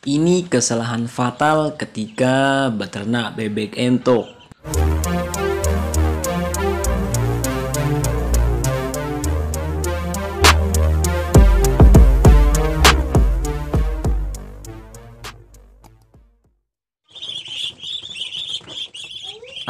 Ini kesalahan fatal ketika beternak bebek entok.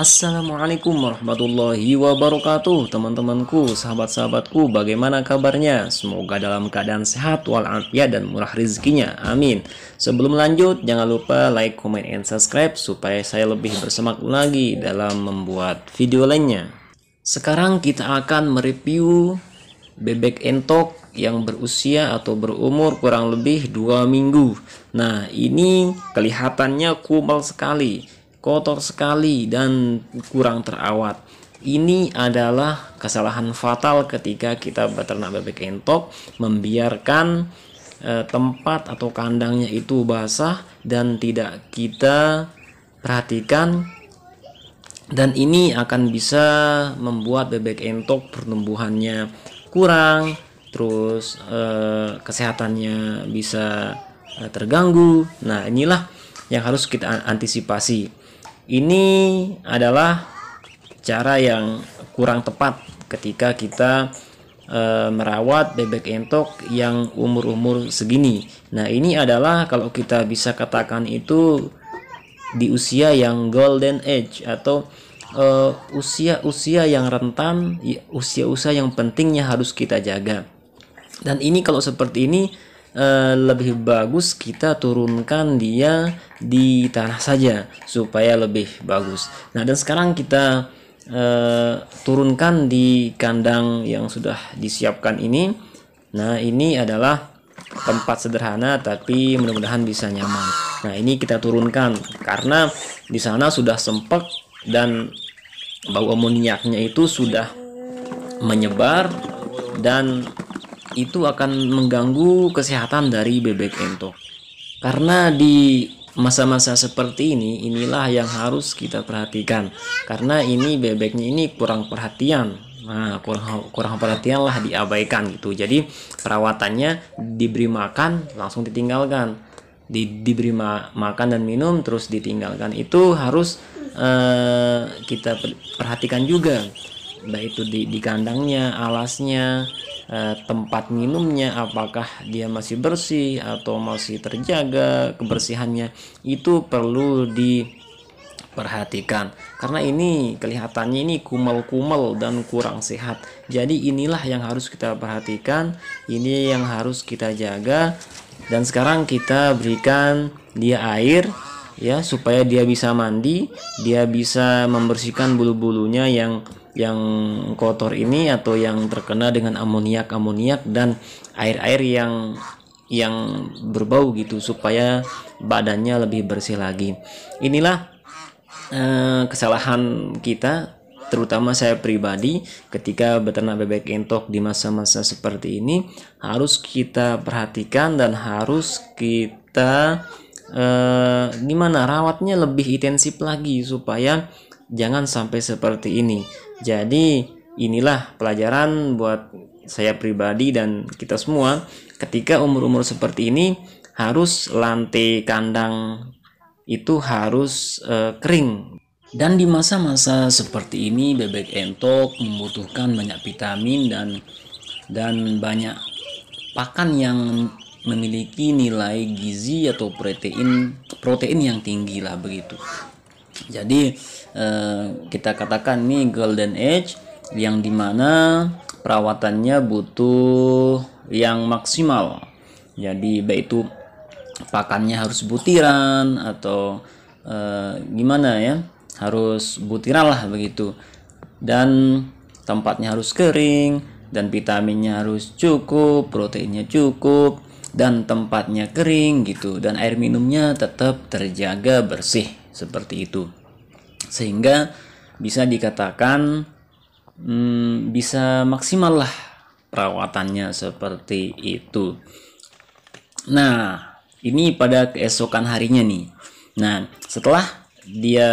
Assalamualaikum warahmatullahi wabarakatuh Teman-temanku, sahabat-sahabatku Bagaimana kabarnya? Semoga dalam keadaan sehat walafiat dan murah rezekinya Amin Sebelum lanjut, jangan lupa like, comment, and subscribe Supaya saya lebih bersemangat lagi dalam membuat video lainnya Sekarang kita akan mereview bebek entok yang berusia atau berumur kurang lebih 2 minggu Nah ini kelihatannya kumal sekali kotor sekali dan kurang terawat. Ini adalah kesalahan fatal ketika kita beternak bebek entok membiarkan e, tempat atau kandangnya itu basah dan tidak kita perhatikan dan ini akan bisa membuat bebek entok pertumbuhannya kurang, terus e, kesehatannya bisa e, terganggu. Nah, inilah yang harus kita antisipasi. Ini adalah cara yang kurang tepat ketika kita e, merawat bebek entok yang umur-umur segini. Nah, ini adalah kalau kita bisa katakan itu di usia yang golden age atau eh, usia-usia e, -usia yang rentan, ya, usia-usia yang pentingnya harus kita jaga. Dan ini kalau seperti ini Eh, lebih bagus kita turunkan dia di tanah saja supaya lebih bagus. Nah, dan sekarang kita eh, turunkan di kandang yang sudah disiapkan ini. Nah, ini adalah tempat sederhana tapi mudah-mudahan bisa nyaman. Nah, ini kita turunkan karena di sana sudah sempek dan bau amoniaknya itu sudah menyebar dan itu akan mengganggu kesehatan dari bebek entok. Karena di masa-masa seperti ini inilah yang harus kita perhatikan karena ini bebeknya ini kurang perhatian nah kurang kurang perhatian lah diabaikan gitu jadi perawatannya diberi makan langsung ditinggalkan di, diberi ma makan dan minum terus ditinggalkan itu harus uh, kita perhatikan juga baik itu di, di kandangnya, alasnya, eh, tempat minumnya, apakah dia masih bersih atau masih terjaga kebersihannya, itu perlu diperhatikan karena ini kelihatannya ini kumel-kumel dan kurang sehat. Jadi inilah yang harus kita perhatikan, ini yang harus kita jaga dan sekarang kita berikan dia air ya supaya dia bisa mandi, dia bisa membersihkan bulu-bulunya yang yang kotor ini atau yang terkena dengan amoniak amoniak dan air-air yang yang berbau gitu supaya badannya lebih bersih lagi. Inilah eh, kesalahan kita terutama saya pribadi ketika beternak bebek entok di masa-masa seperti ini harus kita perhatikan dan harus kita eh, gimana rawatnya lebih intensif lagi supaya jangan sampai seperti ini. Jadi, inilah pelajaran buat saya pribadi dan kita semua ketika umur-umur seperti ini harus lantai kandang itu harus uh, kering. Dan di masa-masa seperti ini bebek entok membutuhkan banyak vitamin dan dan banyak pakan yang memiliki nilai gizi atau protein protein yang tinggi lah begitu jadi eh, kita katakan nih golden age yang dimana perawatannya butuh yang maksimal jadi baik itu pakannya harus butiran atau eh, gimana ya harus butiran lah begitu dan tempatnya harus kering dan vitaminnya harus cukup proteinnya cukup dan tempatnya kering gitu dan air minumnya tetap terjaga bersih seperti itu sehingga bisa dikatakan hmm, bisa maksimal lah perawatannya seperti itu. Nah, ini pada keesokan harinya nih. Nah, setelah dia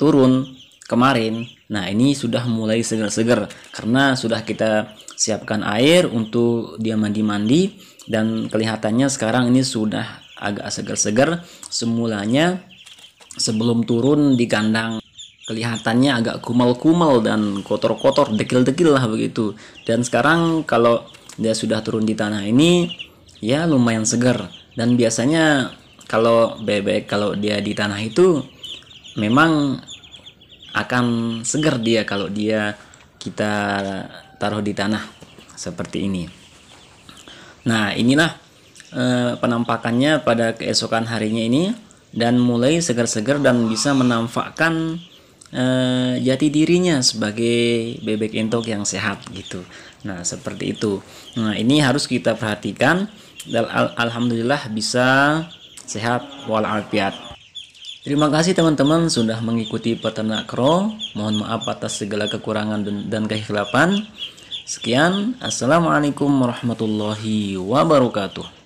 turun kemarin, nah ini sudah mulai seger-seger karena sudah kita siapkan air untuk dia mandi-mandi dan kelihatannya sekarang ini sudah agak seger-seger semulanya sebelum turun di kandang kelihatannya agak kumal-kumal dan kotor-kotor, dekil-dekil lah begitu. Dan sekarang kalau dia sudah turun di tanah ini, ya lumayan segar. Dan biasanya kalau bebek kalau dia di tanah itu memang akan segar dia kalau dia kita taruh di tanah seperti ini. Nah, inilah eh, penampakannya pada keesokan harinya ini dan mulai segar-segar dan bisa menampakkan e, jati dirinya sebagai bebek entok yang sehat gitu. Nah, seperti itu. Nah, ini harus kita perhatikan dan al alhamdulillah bisa sehat walafiat. Terima kasih teman-teman sudah mengikuti peternak kro. Mohon maaf atas segala kekurangan dan, dan kehilapan. Sekian, Assalamualaikum warahmatullahi wabarakatuh.